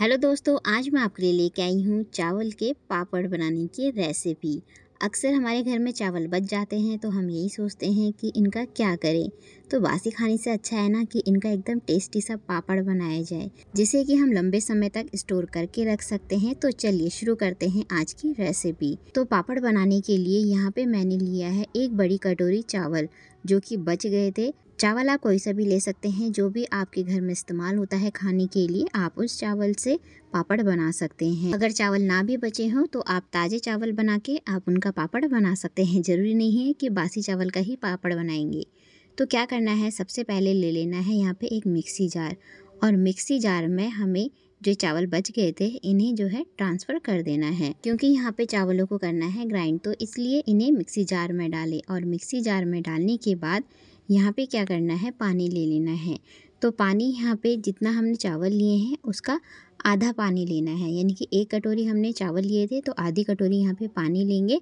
hello दोस्तों आज मैं आपके लिए लेके आई हूँ चावल के पापड़ बनाने की रेसिपी अक्सर हमारे घर में चावल बच जाते हैं तो हम यही सोचते हैं कि इनका क्या करें तो बासी खाने से अच्छा है ना कि इनका एकदम टेस्टी सा पापड़ बनाया जाए जिसे कि हम लंबे समय तक स्टोर करके रख सकते हैं तो चलिए शुरू करते हैं आज की रेसिपी तो पापड़ बनाने के लिए यहाँ पे मैंने लिया है एक बड़ी कटोरी चावल जो कि बच गए थे चावल आप कोई सा भी ले सकते हैं जो भी आपके घर में इस्तेमाल होता है खाने के लिए आप उस चावल से पापड़ बना सकते हैं अगर चावल ना भी बचे हों तो आप ताज़े चावल बना के आप उनका पापड़ बना सकते हैं ज़रूरी नहीं है कि बासी चावल का ही पापड़ बनाएंगे तो क्या करना है सबसे पहले ले लेना है यहाँ पे एक मिक्सी जार और मिक्सी जार में हमें जो चावल बच गए थे इन्हें जो है ट्रांसफ़र कर देना है क्योंकि यहाँ पे चावलों को करना है ग्राइंड तो इसलिए इन्हें मिक्सी जार में डालें और मिक्सी जार में डालने के बाद यहाँ पे क्या करना है पानी ले लेना है तो पानी यहाँ पे जितना हमने चावल लिए हैं उसका आधा पानी लेना है यानी कि एक कटोरी हमने चावल लिए थे तो आधी कटोरी यहाँ पे पानी लेंगे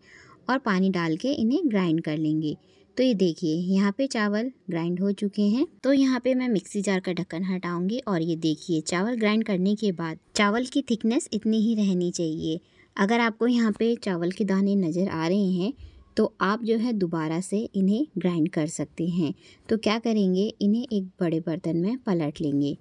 और पानी डाल के इन्हें ग्राइंड कर लेंगे तो ये देखिए यहाँ पे चावल ग्राइंड हो चुके हैं तो यहाँ पे मैं मिक्सी जार का ढक्कन हटाऊंगी और ये देखिए चावल ग्राइंड करने के बाद चावल की थिकनेस इतनी ही रहनी चाहिए अगर आपको यहाँ पे चावल के दाने नज़र आ रहे हैं तो आप जो है दोबारा से इन्हें ग्राइंड कर सकते हैं तो क्या करेंगे इन्हें एक बड़े बर्तन में पलट लेंगे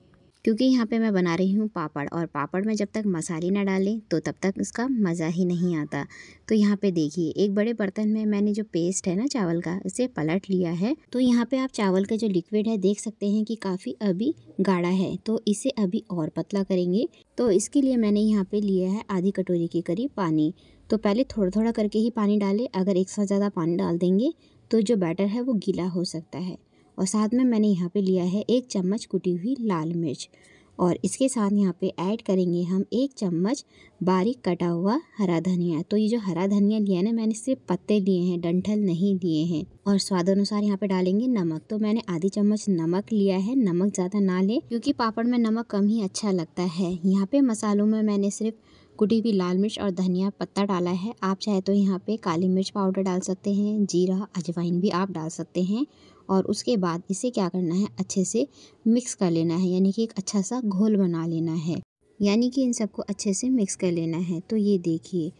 क्योंकि यहाँ पे मैं बना रही हूँ पापड़ और पापड़ में जब तक मसाले ना डालें तो तब तक उसका मज़ा ही नहीं आता तो यहाँ पे देखिए एक बड़े बर्तन में मैंने जो पेस्ट है ना चावल का उसे पलट लिया है तो यहाँ पे आप चावल का जो लिक्विड है देख सकते हैं कि काफ़ी अभी गाढ़ा है तो इसे अभी और पतला करेंगे तो इसके लिए मैंने यहाँ पर लिया है आधी कटोरी के करीब पानी तो पहले थोड़ा थोड़ा करके ही पानी डालें अगर एक साथ ज़्यादा पानी डाल देंगे तो जो बैटर है वो गीला हो सकता है और साथ में मैंने यहाँ पे लिया है एक चम्मच कुटी हुई लाल मिर्च और इसके साथ यहाँ पे ऐड करेंगे हम एक चम्मच बारीक कटा हुआ हरा धनिया तो ये जो हरा धनिया लिया है ना मैंने सिर्फ पत्ते लिए हैं डंठल नहीं लिए हैं और स्वाद अनुसार यहाँ पे डालेंगे नमक तो मैंने आधी चम्मच नमक लिया है नमक ज़्यादा ना ले क्योंकि पापड़ में नमक कम ही अच्छा लगता है यहाँ पे मसालों में मैंने सिर्फ कुटी हुई लाल मिर्च और धनिया पत्ता डाला है आप चाहे तो यहाँ पे काली मिर्च पाउडर डाल सकते हैं जीरा अजवाइन भी आप डाल सकते हैं और उसके बाद इसे क्या करना है अच्छे से मिक्स कर लेना है यानी कि एक अच्छा सा घोल बना लेना है यानी कि इन सबको अच्छे से मिक्स कर लेना है तो ये देखिए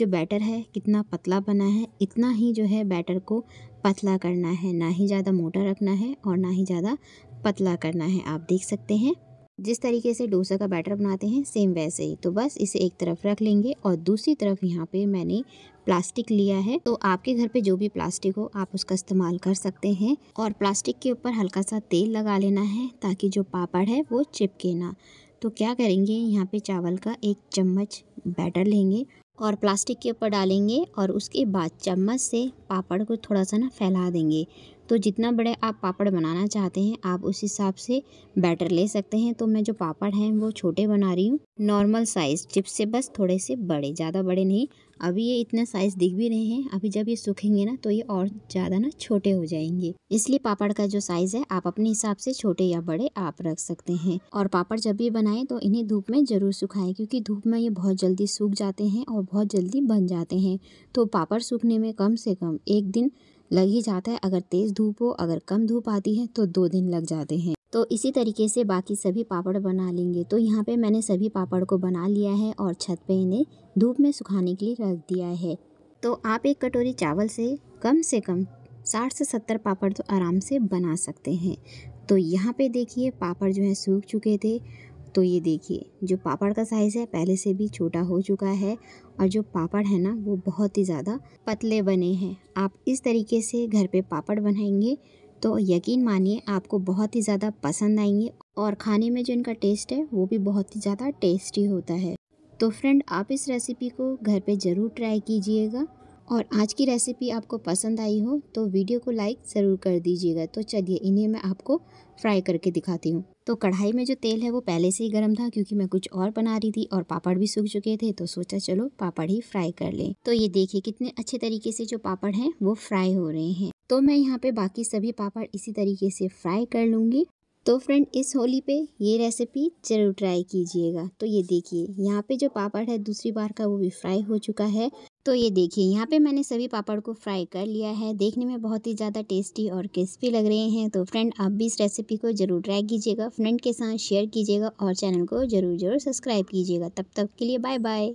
जो बैटर है कितना पतला बना है इतना ही जो है बैटर को पतला करना है ना ही ज़्यादा मोटा रखना है और ना ही ज़्यादा पतला करना है आप देख सकते हैं जिस तरीके से डोसा का बैटर बनाते हैं सेम वैसे ही तो बस इसे एक तरफ रख लेंगे और दूसरी तरफ यहाँ पे मैंने प्लास्टिक लिया है तो आपके घर पे जो भी प्लास्टिक हो आप उसका इस्तेमाल कर सकते हैं और प्लास्टिक के ऊपर हल्का सा तेल लगा लेना है ताकि जो पापड़ है वो चिपके ना तो क्या करेंगे यहाँ पे चावल का एक चम्मच बैटर लेंगे और प्लास्टिक के ऊपर डालेंगे और उसके बाद चम्मच से पापड़ को थोड़ा सा ना फैला देंगे तो जितना बड़े आप पापड़ बनाना चाहते हैं आप उस हिसाब से बैटर ले सकते हैं तो मैं जो पापड़ हैं वो छोटे बना रही हूँ नॉर्मल साइज़ चिप्स से बस थोड़े से बड़े ज़्यादा बड़े नहीं अभी ये इतना साइज़ दिख भी रहे हैं अभी जब ये सूखेंगे ना तो ये और ज़्यादा ना छोटे हो जाएंगे इसलिए पापड़ का जो साइज़ है आप अपने हिसाब से छोटे या बड़े आप रख सकते हैं और पापड़ जब ये बनाएं तो इन्हें धूप में ज़रूर सुखाएं क्योंकि धूप में ये बहुत जल्दी सूख जाते हैं और बहुत जल्दी बन जाते हैं तो पापड़ सूखने में कम से कम एक दिन लग ही जाता है अगर तेज़ धूप हो अगर कम धूप आती है तो दो दिन लग जाते हैं तो इसी तरीके से बाकी सभी पापड़ बना लेंगे तो यहाँ पे मैंने सभी पापड़ को बना लिया है और छत पे इन्हें धूप में सुखाने के लिए रख दिया है तो आप एक कटोरी चावल से कम से कम साठ से सत्तर पापड़ तो आराम से बना सकते हैं तो यहाँ पे देखिए पापड़ जो है सूख चुके थे तो ये देखिए जो पापड़ का साइज़ है पहले से भी छोटा हो चुका है और जो पापड़ है ना वो बहुत ही ज़्यादा पतले बने हैं आप इस तरीके से घर पे पापड़ बनाएंगे तो यकीन मानिए आपको बहुत ही ज़्यादा पसंद आएंगे और खाने में जो इनका टेस्ट है वो भी बहुत ही ज़्यादा टेस्टी होता है तो फ्रेंड आप इस रेसिपी को घर पर ज़रूर ट्राई कीजिएगा और आज की रेसिपी आपको पसंद आई हो तो वीडियो को लाइक ज़रूर कर दीजिएगा तो चलिए इन्हें मैं आपको फ्राई करके दिखाती हूँ तो कढ़ाई में जो तेल है वो पहले से ही गर्म था क्योंकि मैं कुछ और बना रही थी और पापड़ भी सूख चुके थे तो सोचा चलो पापड़ ही फ्राई कर लें तो ये देखिए कितने अच्छे तरीके से जो पापड़ हैं वो फ्राई हो रहे हैं तो मैं यहाँ पे बाकी सभी पापड़ इसी तरीके से फ्राई कर लूँगी तो फ्रेंड इस होली पे ये रेसिपी ज़रूर ट्राई कीजिएगा तो ये देखिए यहाँ पे जो पापड़ है दूसरी बार का वो भी फ्राई हो चुका है तो ये देखिए यहाँ पे मैंने सभी पापड़ को फ्राई कर लिया है देखने में बहुत ही ज़्यादा टेस्टी और क्रिस्पी लग रहे हैं तो फ्रेंड आप भी इस रेसिपी को ज़रूर ट्राई कीजिएगा फ्रेंड के साथ शेयर कीजिएगा और चैनल को ज़रूर ज़रूर सब्सक्राइब कीजिएगा तब तक के लिए बाय बाय